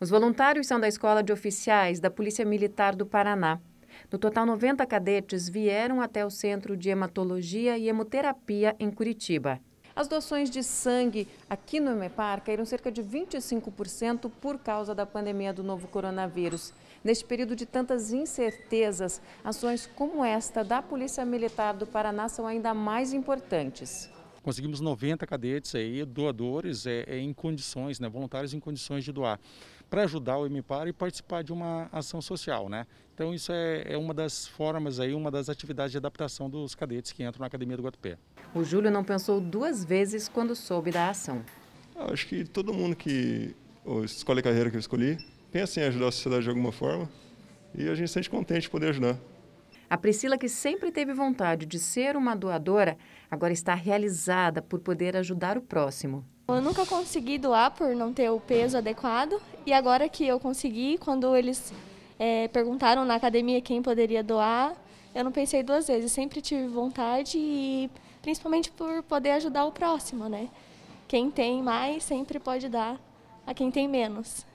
Os voluntários são da Escola de Oficiais da Polícia Militar do Paraná. No total, 90 cadetes vieram até o Centro de Hematologia e Hemoterapia em Curitiba. As doações de sangue aqui no EMEPAR caíram cerca de 25% por causa da pandemia do novo coronavírus. Neste período de tantas incertezas, ações como esta da Polícia Militar do Paraná são ainda mais importantes. Conseguimos 90 cadetes aí, doadores é, é, em condições, né, voluntários em condições de doar para ajudar o MPAR e participar de uma ação social, né? Então isso é, é, uma das formas aí, uma das atividades de adaptação dos cadetes que entram na Academia do Guatupé. O Júlio não pensou duas vezes quando soube da ação. Ah, acho que todo mundo que escolhe a carreira que eu escolhi pensa em ajudar a sociedade de alguma forma e a gente se sente contente de poder ajudar. A Priscila, que sempre teve vontade de ser uma doadora, agora está realizada por poder ajudar o próximo. Eu nunca consegui doar por não ter o peso adequado e agora que eu consegui, quando eles é, perguntaram na academia quem poderia doar, eu não pensei duas vezes, sempre tive vontade e principalmente por poder ajudar o próximo, né? Quem tem mais sempre pode dar a quem tem menos.